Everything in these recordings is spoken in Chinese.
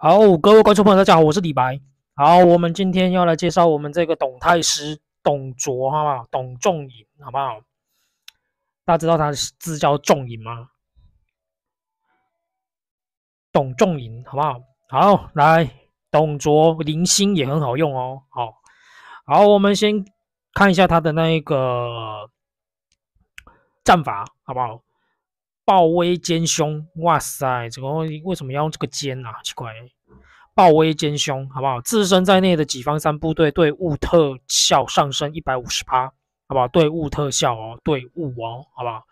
好，各位观众朋友，大家好，我是李白。好，我们今天要来介绍我们这个董太师，董卓，好不好？董仲颖，好不好？大家知道他的字叫仲颖吗？董仲颖，好不好？好，来，董卓零星也很好用哦。好，好，我们先看一下他的那一个战法，好不好？暴威奸凶，哇塞，怎么为什么要用这个奸啊？奇怪，暴威奸凶，好不好？自身在内的己方三部队对物特效上升一百五十趴，好不好？对物特效哦，对物哦，好不好？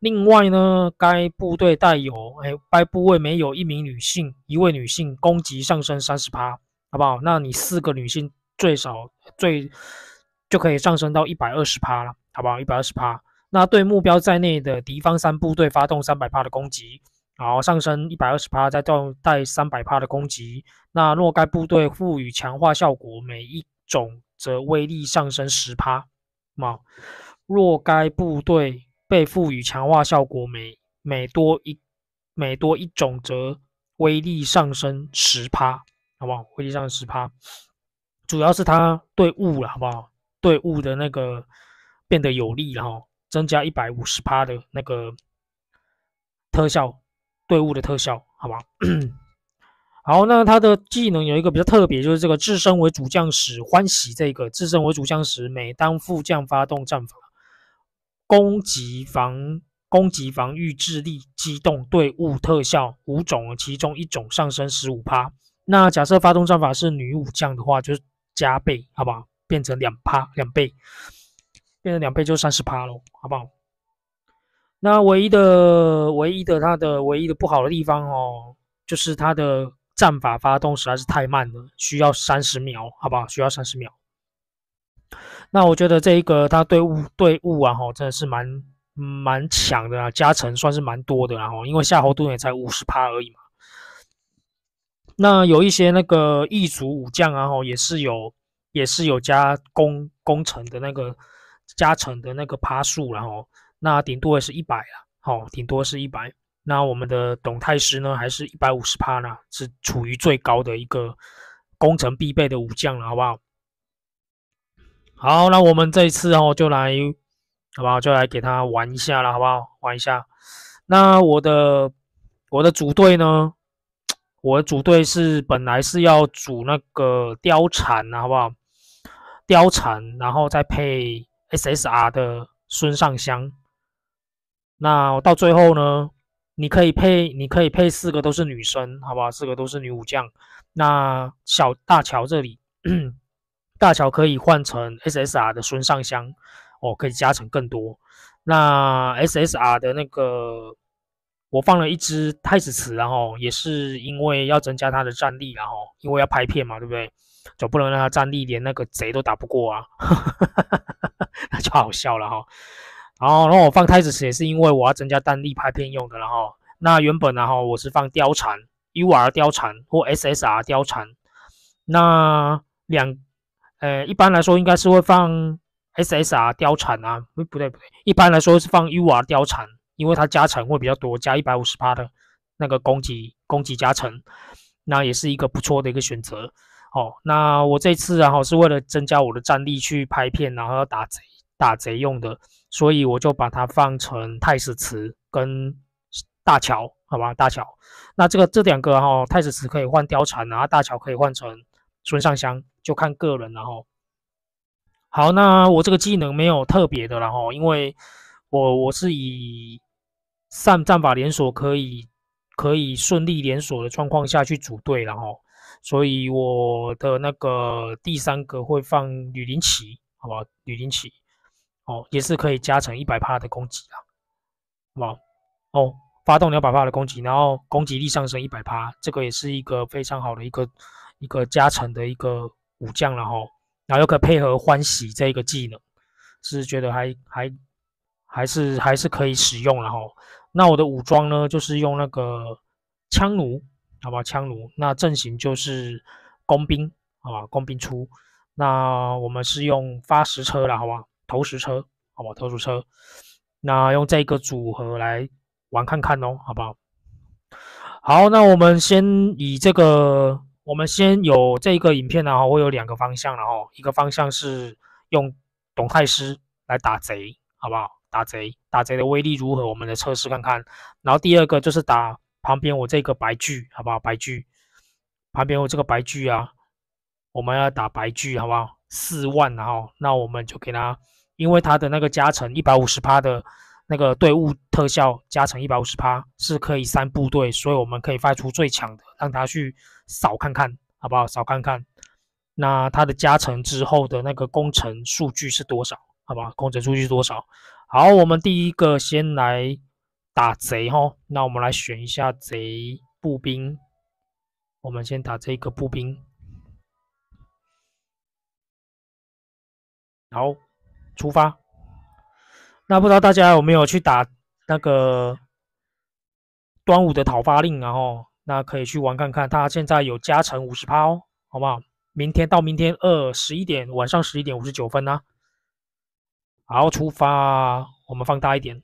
另外呢，该部队带有，哎，该部位没有一名女性，一位女性攻击上升三十趴，好不好？那你四个女性最少最就可以上升到一百二十趴了，好不好？一百二十趴。那对目标在内的敌方三部队发动三百帕的攻击，然后上升一百二十帕，再动带三百帕的攻击。那若该部队赋予强化效果，每一种则威力上升十帕，嘛，若该部队被赋予强化效果，每每多一每多一种则威力上升十帕，好不好？威力上升十帕，主要是它对物了，好不好？对物的那个变得有利哈。增加一百五十趴的那个特效，队伍的特效，好吧。好，那他的技能有一个比较特别，就是这个自身为主将时欢喜，这个自身为主将时，每当副将发动战法，攻击防攻击防御智力机动队伍特效五种，其中一种上升十五趴。那假设发动战法是女武将的话，就是加倍，好不好？变成两趴两倍。变成两倍就三十趴了，好不好？那唯一的唯一的它的唯一的不好的地方哦，就是它的战法发动实在是太慢了，需要三十秒，好不好？需要三十秒。那我觉得这一个他队伍队伍啊哈，真的是蛮蛮强的，加成算是蛮多的然后，因为夏侯惇也才五十趴而已嘛。那有一些那个异族武将啊哈，也是有也是有加攻攻城的那个。加成的那个趴数然后那顶多也是一百啊，好，顶多是一百。那我们的董太师呢，还是一百五十趴呢，是处于最高的一个攻城必备的武将了，好不好？好，那我们这一次哦，就来，好不好？就来给他玩一下了，好不好？玩一下。那我的我的组队呢，我的组队是本来是要组那个貂蝉的，好不好？貂蝉，然后再配。SSR 的孙尚香，那到最后呢？你可以配，你可以配四个都是女生，好不好？四个都是女武将。那小大乔这里，大乔可以换成 SSR 的孙尚香，哦，可以加成更多。那 SSR 的那个，我放了一只太子慈，然后也是因为要增加他的战力，然后因为要拍片嘛，对不对？总不能让他战力连那个贼都打不过啊。那就好笑了哈，然后那我放太子池也是因为我要增加单立拍片用的了哈。那原本呢哈，我是放貂蝉 U R 貂蝉或 S S R 貂蝉，那两呃一般来说应该是会放 S S R 貂蝉啊，不对不对，一般来说是放 U R 貂蝉，因为它加成会比较多，加一百五十帕的那个攻击攻击加成，那也是一个不错的一个选择。哦，那我这次然后是为了增加我的战力去拍片，然后要打贼打贼用的，所以我就把它放成太史慈跟大乔，好吧，大乔。那这个这两个哈、太史慈可以换貂蝉，然后大乔可以换成孙尚香，就看个人然后。好，那我这个技能没有特别的然后，因为我我是以上战法连锁可以可以顺利连锁的状况下去组队然后。所以我的那个第三个会放吕林奇，好吧？吕林奇，哦，也是可以加成一百帕的攻击啊，好不好？哦，发动两百帕的攻击，然后攻击力上升一百帕，这个也是一个非常好的一个一个加成的一个武将了哈。然后又可配合欢喜这个技能，是觉得还还还是还是可以使用了哈。那我的武装呢，就是用那个枪弩，好不好？枪炉，那阵型就是工兵，好吧？工兵出，那我们是用发石车了，好吧？投石车，好吧？投石车，那用这个组合来玩看看哦，好不好？好，那我们先以这个，我们先有这个影片呢，后我有两个方向，然后一个方向是用董太师来打贼，好不好？打贼，打贼的威力如何？我们来测试看看。然后第二个就是打。旁边我这个白驹，好不好？白驹旁边我这个白驹啊，我们要打白驹，好不好？四万，然后那我们就给他，因为他的那个加成一百五十帕的那个队伍特效加成一百五十帕是可以三部队，所以我们可以派出最强的，让他去扫看看，好不好？扫看看，那他的加成之后的那个工程数据是多少，好不好？程数据是多少？好，我们第一个先来。打贼哈，那我们来选一下贼步兵。我们先打这个步兵，好，出发。那不知道大家有没有去打那个端午的讨伐令啊？哦，那可以去玩看看，它现在有加成五十趴哦，好不好？明天到明天二十一点晚上十一点五十九分啊，好，出发。我们放大一点。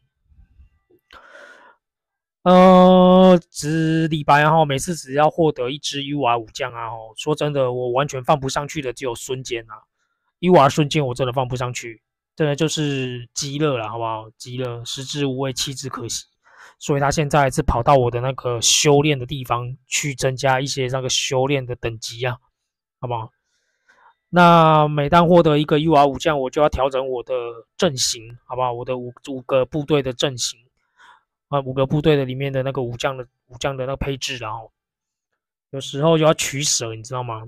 呃，只李白，然后每次只要获得一支 U R 武将啊，哦，说真的，我完全放不上去的只有孙坚呐，一 R 孙坚我真的放不上去，真的就是极乐了，好不好？极乐食之无味，弃之可惜，所以他现在是跑到我的那个修炼的地方去增加一些那个修炼的等级啊，好不好？那每当获得一个 U R 武将，我就要调整我的阵型，好不好？我的五五个部队的阵型。啊，五个部队的里面的那个武将的武将的那个配置，然后有时候就要取舍，你知道吗？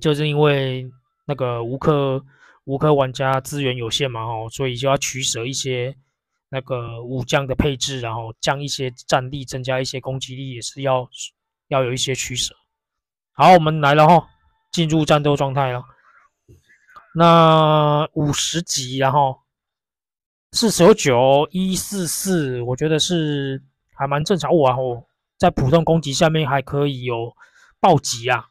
就是因为那个无氪无氪玩家资源有限嘛，哦，所以就要取舍一些那个武将的配置，然后降一些战力，增加一些攻击力，也是要要有一些取舍。好，我们来了哈，进入战斗状态了。那五十级，然后。四十九一四四，我觉得是还蛮正常。哇哦，在普通攻击下面还可以有暴击啊，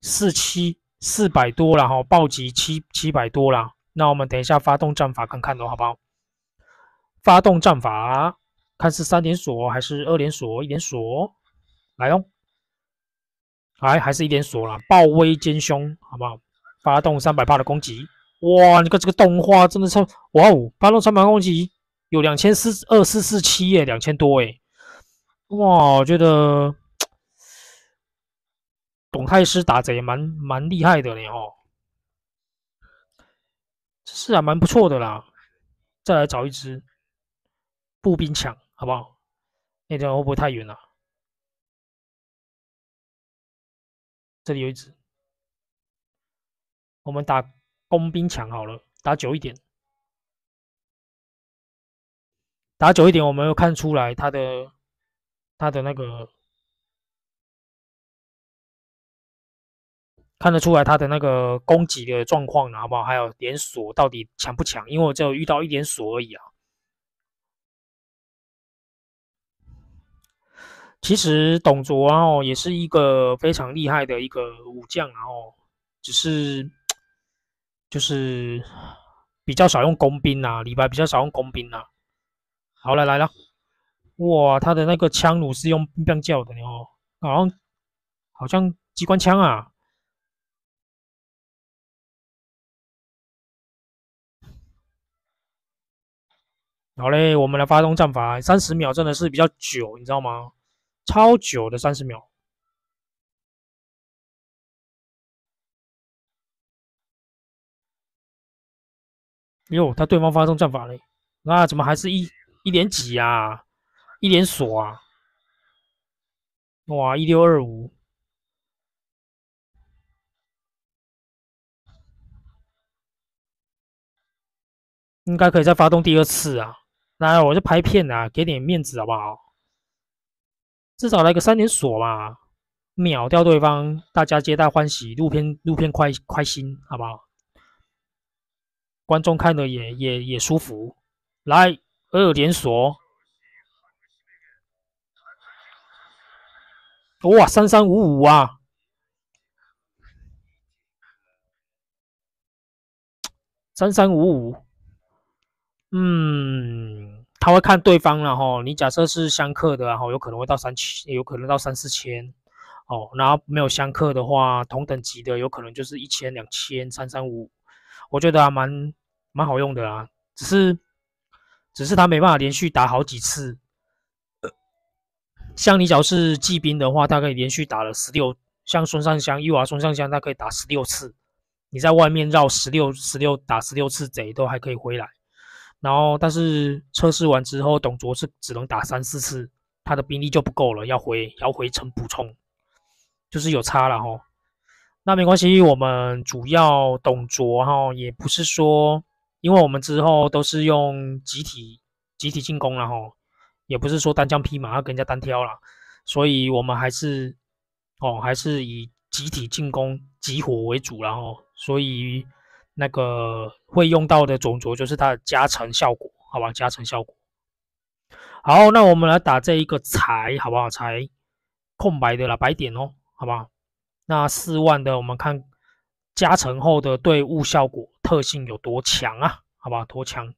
四七四百多然后暴击七七百多啦。那我们等一下发动战法看看咯，好不好？发动战法，看是三点锁还是二点锁一点锁？来哦，还还是一点锁啦，暴威兼凶，好不好？发动三百帕的攻击。哇，你看这个动画真的超哇哦！八路穿板攻击有两千四二四四七耶，两千多耶。哇，我觉得董太师打贼蛮蛮厉害的嘞哦，这是啊蛮不错的啦。再来找一只步兵抢，好不好？那条会不会太远了？这里有一只，我们打。工兵强好了，打久一点，打久一点，我没有看出来他的他的那个看得出来他的那个攻击的状况好不好？还有连锁到底强不强？因为我只有遇到一点锁而已啊。其实董卓哦，也是一个非常厉害的一个武将，然后只是。就是比较少用工兵啊，李白比较少用工兵啊。好了，来了，哇，他的那个枪弩是用兵变叫的哦，好像好像机关枪啊。好嘞，我们来发动战法，三十秒真的是比较久，你知道吗？超久的三十秒。哟，他对方发动战法了，那怎么还是一一点几啊，一点锁啊？哇，一六二五，应该可以再发动第二次啊！来，我就拍片啊，给点面子好不好？至少来个三连锁吧，秒掉对方，大家皆大欢喜，录片录片快开心好不好？观众看的也也也舒服。来二连锁，哇三三五五啊，三三五五，嗯，他会看对方了哈。你假设是相克的，然后有可能会到三千，有可能到三四千，哦，然后没有相克的话，同等级的有可能就是一千、两千、三三五五。我觉得还蛮蛮好用的啦，只是只是他没办法连续打好几次。像你只要是骑兵的话，大概连续打了十六，像孙尚香、一娃孙尚香，他可以打十六次。你在外面绕十六十六打十六次贼都还可以回来。然后，但是测试完之后，董卓是只能打三四次，他的兵力就不够了，要回要回城补充，就是有差了哈。那没关系，我们主要董卓哈也不是说，因为我们之后都是用集体集体进攻了哈，也不是说单枪匹马要跟人家单挑了，所以我们还是哦还是以集体进攻集火为主，然后所以那个会用到的董卓就是它的加成效果，好吧？加成效果好，那我们来打这一个财，好不好？财，空白的啦，白点哦，好不好？那四万的，我们看加成后的队伍效果特性有多强啊？好吧，多强？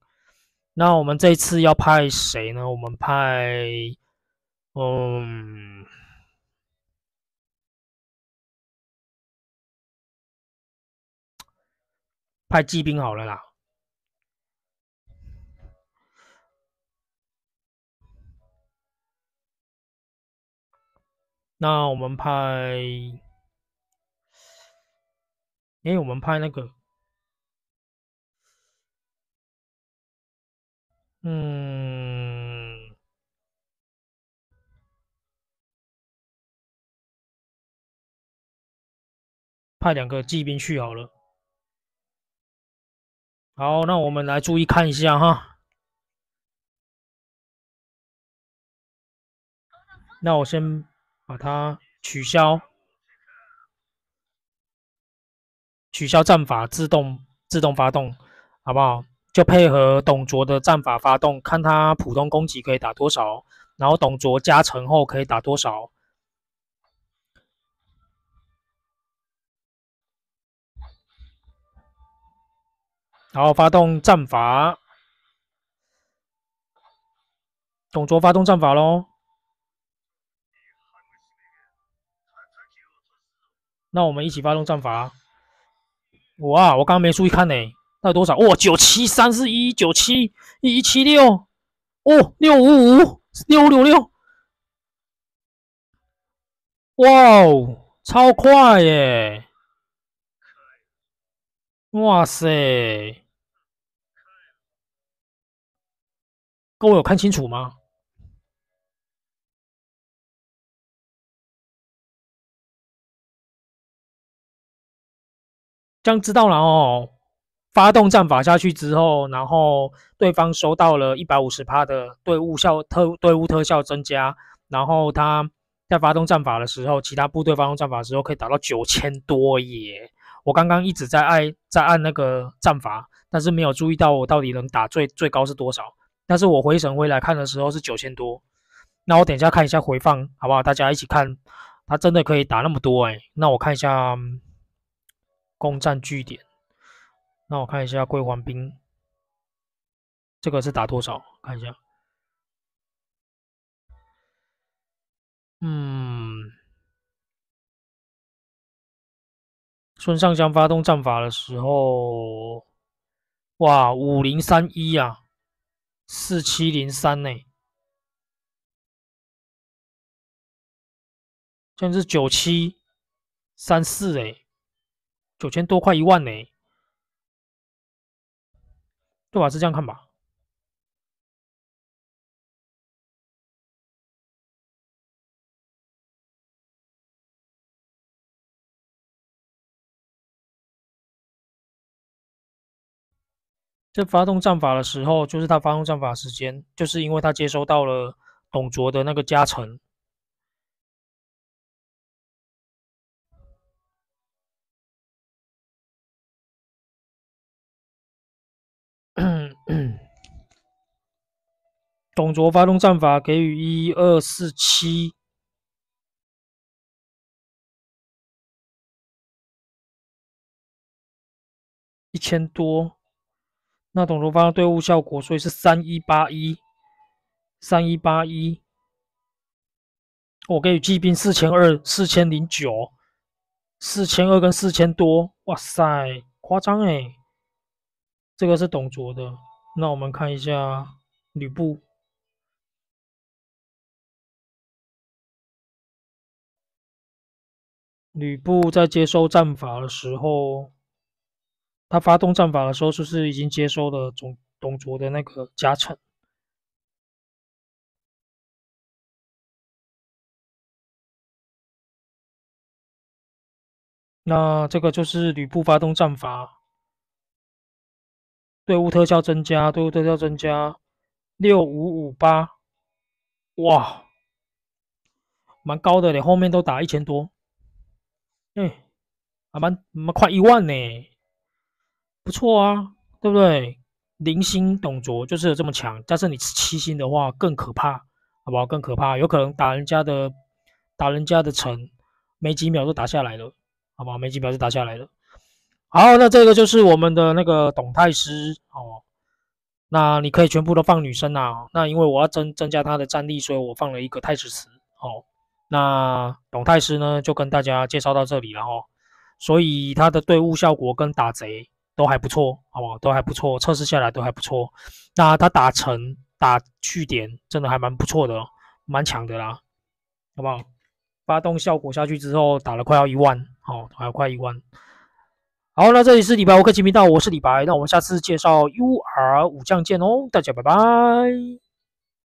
那我们这次要派谁呢？我们派，嗯，派骑兵好了啦。那我们派。哎，我们派那个，嗯，派两个骑兵去好了。好，那我们来注意看一下哈。那我先把它取消。取消战法自动自动发动，好不好？就配合董卓的战法发动，看他普通攻击可以打多少，然后董卓加成后可以打多少。然后发动战法，董卓发动战法喽。那我们一起发动战法。哇，我刚刚没注意看呢，那有多少？哇，九七三四一九七一七六，哦，六五五六六六，哇哦，超快耶！哇塞，各位有看清楚吗？将知道，了哦。发动战法下去之后，然后对方收到了一百五十帕的队伍效特队伍特效增加，然后他在发动战法的时候，其他部队发动战法的时候可以达到九千多耶。我刚刚一直在按在按那个战法，但是没有注意到我到底能打最最高是多少。但是我回神回来看的时候是九千多，那我等一下看一下回放好不好？大家一起看，他真的可以打那么多哎。那我看一下。攻占据点，那我看一下归还兵，这个是打多少？看一下，嗯，孙尚香发动战法的时候，哇，五零三一啊，四七零三呢。现在是九七三四哎。九千多，快一万呢。对吧？是这样看吧。这发动战法的时候，就是他发动战法时间，就是因为他接收到了董卓的那个加成。董卓发动战法，给予一二四七一千多。那董卓方队伍效果，所以是三一八一三一八一。我给予骑兵四千二，四千零九，四千二跟四千多，哇塞，夸张哎！这个是董卓的，那我们看一下吕布。吕布在接收战法的时候，他发动战法的时候，是不是已经接收了董董卓的那个加成？那这个就是吕布发动战法，队伍特效增加，队伍特效增加六五五八，哇，蛮高的嘞，后面都打一千多。哎，还蛮蛮快一万呢，不错啊，对不对？零星董卓就是有这么强，但是你七星的话更可怕，好不好？更可怕，有可能打人家的，打人家的城，没几秒就打下来了，好不好？没几秒就打下来了。好，那这个就是我们的那个董太师哦。那你可以全部都放女生啊，那因为我要增增加他的战力，所以我放了一个太史慈，好。那董太师呢，就跟大家介绍到这里了哦。所以他的队伍效果跟打贼都还不错，好不好？都还不错，测试下来都还不错。那他打城、打据点真的还蛮不错的，蛮强的啦，好不好？发动效果下去之后，打了快要一万，好，还有快一万。好，那这里是李白我克揭频道，我是李白。那我们下次介绍 UR 武将剑哦，大家拜拜。